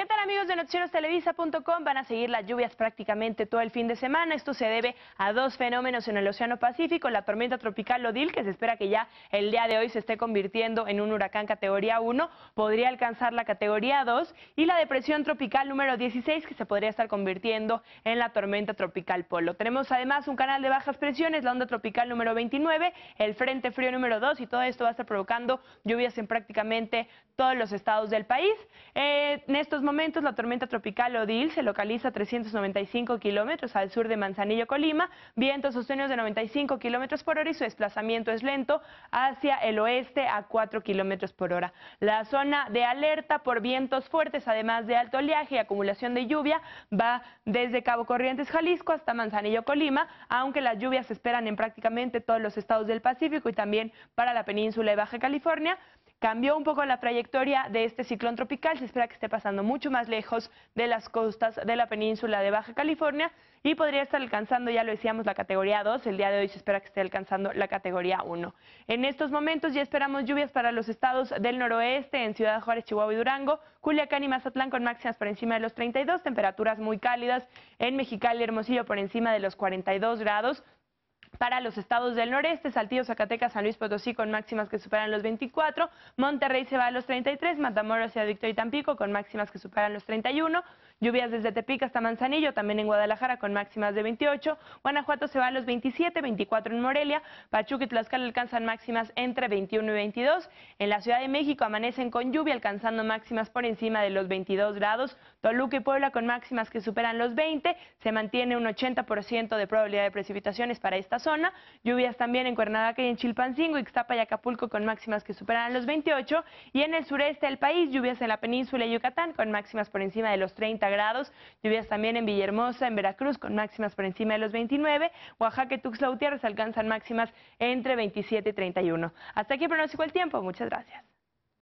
¿Qué tal amigos de Televisa.com? Van a seguir las lluvias prácticamente todo el fin de semana. Esto se debe a dos fenómenos en el Océano Pacífico, la tormenta tropical Odil, que se espera que ya el día de hoy se esté convirtiendo en un huracán categoría 1, podría alcanzar la categoría 2, y la depresión tropical número 16, que se podría estar convirtiendo en la tormenta tropical Polo. Tenemos además un canal de bajas presiones, la onda tropical número 29, el frente frío número 2, y todo esto va a estar provocando lluvias en prácticamente todos los estados del país. Eh, en estos momentos la tormenta tropical Odil se localiza a 395 kilómetros al sur de Manzanillo, Colima, vientos sostenidos de 95 kilómetros por hora y su desplazamiento es lento hacia el oeste a 4 kilómetros por hora. La zona de alerta por vientos fuertes, además de alto oleaje y acumulación de lluvia, va desde Cabo Corrientes, Jalisco hasta Manzanillo, Colima, aunque las lluvias se esperan en prácticamente todos los estados del Pacífico y también para la península de Baja California. Cambió un poco la trayectoria de este ciclón tropical, se espera que esté pasando mucho más lejos de las costas de la península de Baja California y podría estar alcanzando, ya lo decíamos, la categoría 2. El día de hoy se espera que esté alcanzando la categoría 1. En estos momentos ya esperamos lluvias para los estados del noroeste, en Ciudad Juárez, Chihuahua y Durango, Culiacán y Mazatlán con máximas por encima de los 32, temperaturas muy cálidas, en Mexicali, Hermosillo por encima de los 42 grados, para los estados del noreste, Saltillo, Zacatecas, San Luis Potosí con máximas que superan los 24, Monterrey se va a los 33, Matamoros, Ciudad Victoria y Tampico con máximas que superan los 31, lluvias desde Tepic hasta Manzanillo, también en Guadalajara con máximas de 28, Guanajuato se va a los 27, 24 en Morelia, Pachuca y Tlaxcala alcanzan máximas entre 21 y 22, en la Ciudad de México amanecen con lluvia alcanzando máximas por encima de los 22 grados, Toluca y Puebla con máximas que superan los 20, se mantiene un 80% de probabilidad de precipitaciones para esta zona, Lluvias también en Cuernavaca y en Chilpancingo, Ixtapa y Acapulco con máximas que superan los 28. Y en el sureste del país, lluvias en la península de Yucatán con máximas por encima de los 30 grados. Lluvias también en Villahermosa, en Veracruz con máximas por encima de los 29. Oaxaca y Tuxtla Gutiérrez alcanzan máximas entre 27 y 31. Hasta aquí pronóstico el tiempo. Muchas gracias.